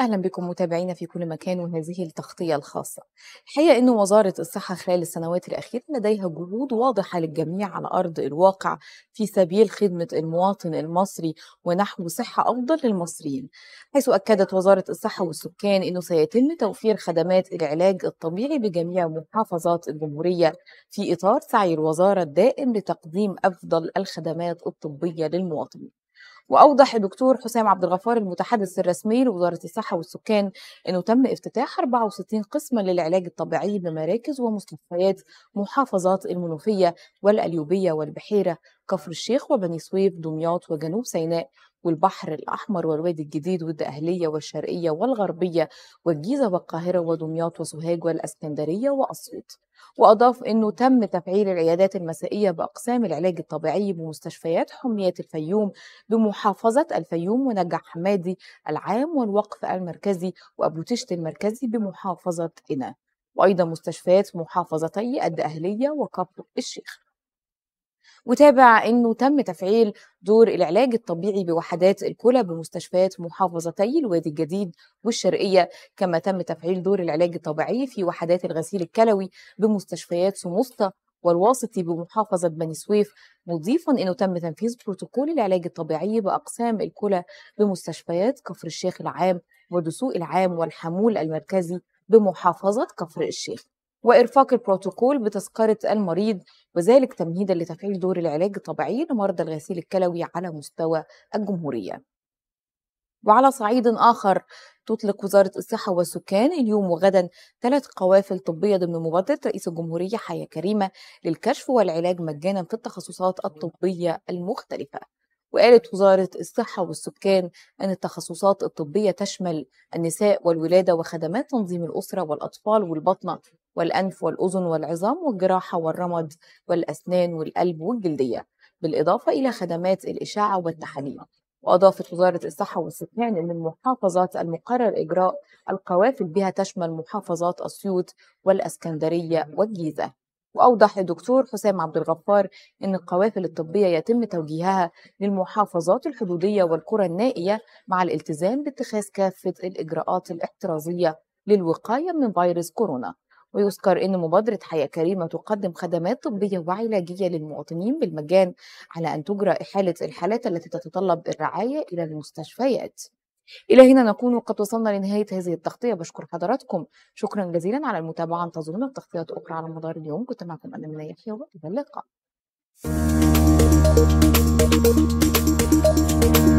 اهلا بكم متابعينا في كل مكان وهذه التغطيه الخاصه. الحقيقه ان وزاره الصحه خلال السنوات الاخيره لديها جهود واضحه للجميع على ارض الواقع في سبيل خدمه المواطن المصري ونحو صحه افضل للمصريين. حيث اكدت وزاره الصحه والسكان انه سيتم توفير خدمات العلاج الطبيعي بجميع محافظات الجمهوريه في اطار سعي الوزاره الدائم لتقديم افضل الخدمات الطبيه للمواطنين. واوضح الدكتور حسام عبد الغفار المتحدث الرسمي لوزاره الصحه والسكان انه تم افتتاح 64 قسما للعلاج الطبيعي بمراكز ومستشفيات محافظات المنوفيه والاليوبيه والبحيره كفر الشيخ وبني سويف دمياط وجنوب سيناء والبحر الأحمر والوادي الجديد والدقهلية والشرقية والغربية والجيزة والقاهرة ودمياط وسوهاج والإسكندرية وأسيوط وأضاف أنه تم تفعيل العيادات المسائية بأقسام العلاج الطبيعي بمستشفيات حميات الفيوم بمحافظة الفيوم ونجع حمادي العام والوقف المركزي وأبو تشت المركزي بمحافظة إنا وأيضا مستشفيات محافظتي الدقهلية وكفر الشيخ وتابع أنه تم تفعيل دور العلاج الطبيعي بوحدات الكلى بمستشفيات محافظتي الوادي الجديد والشرقية كما تم تفعيل دور العلاج الطبيعي في وحدات الغسيل الكلوي بمستشفيات سموسطة والواسطي بمحافظة بني سويف مضيفا أنه تم تنفيذ بروتوكول العلاج الطبيعي بأقسام الكلى بمستشفيات كفر الشيخ العام ودسوق العام والحمول المركزي بمحافظة كفر الشيخ وإرفاق البروتوكول بتذكرة المريض وذلك تمهيدا لتفعيل دور العلاج الطبيعي لمرضى الغسيل الكلوي على مستوى الجمهورية وعلى صعيد آخر تطلق وزارة الصحة والسكان اليوم وغدا ثلاث قوافل طبية ضمن مبادرة رئيس الجمهورية حياة كريمة للكشف والعلاج مجانا في التخصصات الطبية المختلفة وقالت وزارة الصحة والسكان أن التخصصات الطبية تشمل النساء والولادة وخدمات تنظيم الأسرة والأطفال والبطنة والأنف والأذن والعظام والجراحة والرمد والأسنان والقلب والجلدية بالإضافة إلى خدمات الإشاعة والتحاليل وأضافت وزارة الصحة والسكان أن المحافظات المقرر إجراء القوافل بها تشمل محافظات أسيوط والأسكندرية والجيزة وأوضح الدكتور حسام عبد الغفار أن القوافل الطبية يتم توجيهها للمحافظات الحدودية والقرى النائية مع الالتزام باتخاذ كافة الإجراءات الاحترازية للوقاية من فيروس كورونا ويذكر أن مبادرة حياة كريمة تقدم خدمات طبية وعلاجية للمواطنين بالمجان على أن تجرى إحالة الحالات التي تتطلب الرعاية إلى المستشفيات إلى هنا نكون قد وصلنا لنهاية هذه التغطية بشكر حضراتكم شكرا جزيلا على المتابعة انتظرونا بتغطيات أخرى على مدار اليوم كنت معكم أنا من يحيى وإلى اللقاء